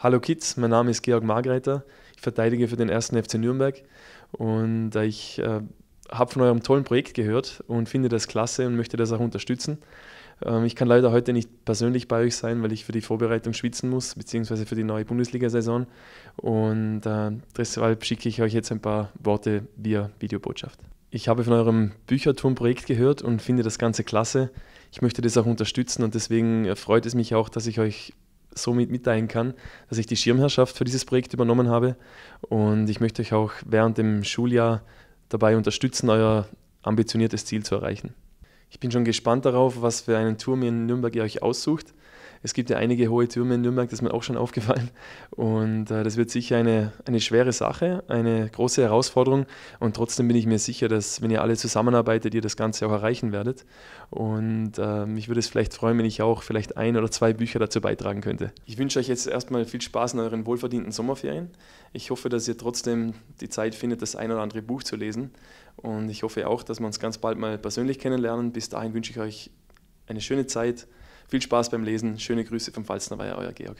Hallo Kids, mein Name ist Georg Margreiter. Ich verteidige für den ersten FC Nürnberg und äh, ich äh, habe von eurem tollen Projekt gehört und finde das klasse und möchte das auch unterstützen. Ähm, ich kann leider heute nicht persönlich bei euch sein, weil ich für die Vorbereitung schwitzen muss, beziehungsweise für die neue Bundesliga-Saison. Und äh, deshalb schicke ich euch jetzt ein paar Worte via Videobotschaft. Ich habe von eurem Bücherturmprojekt gehört und finde das Ganze klasse. Ich möchte das auch unterstützen und deswegen äh, freut es mich auch, dass ich euch somit mitteilen kann, dass ich die Schirmherrschaft für dieses Projekt übernommen habe. Und ich möchte euch auch während dem Schuljahr dabei unterstützen, euer ambitioniertes Ziel zu erreichen. Ich bin schon gespannt darauf, was für einen Turm mir in Nürnberg ihr euch aussucht es gibt ja einige hohe Türme in Nürnberg, das ist mir auch schon aufgefallen. Und äh, das wird sicher eine, eine schwere Sache, eine große Herausforderung. Und trotzdem bin ich mir sicher, dass, wenn ihr alle zusammenarbeitet, ihr das Ganze auch erreichen werdet. Und äh, mich würde es vielleicht freuen, wenn ich auch vielleicht ein oder zwei Bücher dazu beitragen könnte. Ich wünsche euch jetzt erstmal viel Spaß in euren wohlverdienten Sommerferien. Ich hoffe, dass ihr trotzdem die Zeit findet, das ein oder andere Buch zu lesen. Und ich hoffe auch, dass wir uns ganz bald mal persönlich kennenlernen. Bis dahin wünsche ich euch eine schöne Zeit viel Spaß beim Lesen. Schöne Grüße vom Pfalzner Weiher, euer Georg.